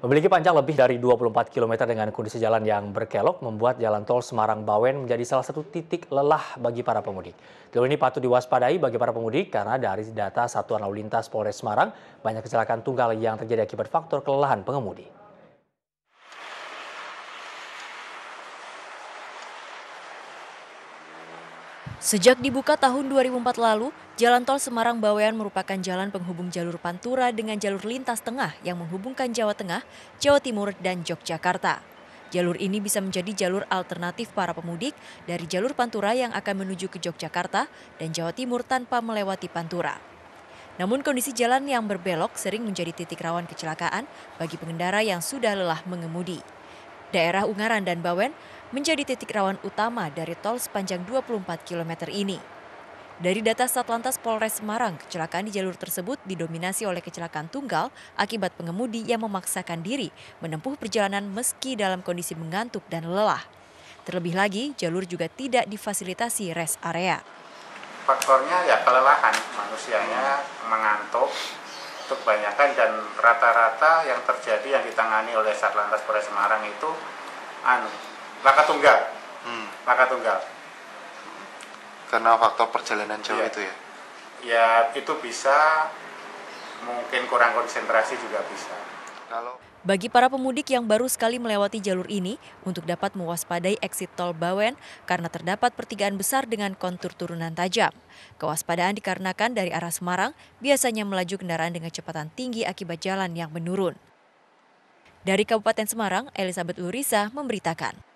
Memiliki panjang lebih dari 24 km dengan kondisi jalan yang berkelok membuat jalan tol Semarang-Bawen menjadi salah satu titik lelah bagi para pemudik. Jalur ini patut diwaspadai bagi para pemudik karena dari data Satuan Lalu Lintas Polres Semarang, banyak kecelakaan tunggal yang terjadi akibat faktor kelelahan pengemudi. Sejak dibuka tahun 2004 lalu, jalan tol Semarang Bawean merupakan jalan penghubung jalur Pantura dengan jalur lintas tengah yang menghubungkan Jawa Tengah, Jawa Timur, dan Yogyakarta. Jalur ini bisa menjadi jalur alternatif para pemudik dari jalur Pantura yang akan menuju ke Yogyakarta dan Jawa Timur tanpa melewati Pantura. Namun kondisi jalan yang berbelok sering menjadi titik rawan kecelakaan bagi pengendara yang sudah lelah mengemudi. Daerah Ungaran dan Bawen menjadi titik rawan utama dari tol sepanjang 24 km ini. Dari data Satlantas Polres Semarang, kecelakaan di jalur tersebut didominasi oleh kecelakaan tunggal akibat pengemudi yang memaksakan diri menempuh perjalanan meski dalam kondisi mengantuk dan lelah. Terlebih lagi, jalur juga tidak difasilitasi rest area. Faktornya ya kelelahan, manusianya mengantuk, itu kebanyakan dan rata-rata yang terjadi yang ditangani oleh Satlantas Polres Semarang itu anu Laka tunggal hmm. Laka tunggal karena faktor perjalanan jauh ya. itu ya ya itu bisa mungkin kurang konsentrasi juga bisa kalau bagi para pemudik yang baru sekali melewati jalur ini untuk dapat mewaspadai exit tol Bawen karena terdapat pertigaan besar dengan kontur turunan tajam. Kewaspadaan dikarenakan dari arah Semarang biasanya melaju kendaraan dengan cepatan tinggi akibat jalan yang menurun. Dari Kabupaten Semarang, Elizabeth Lurisa memberitakan.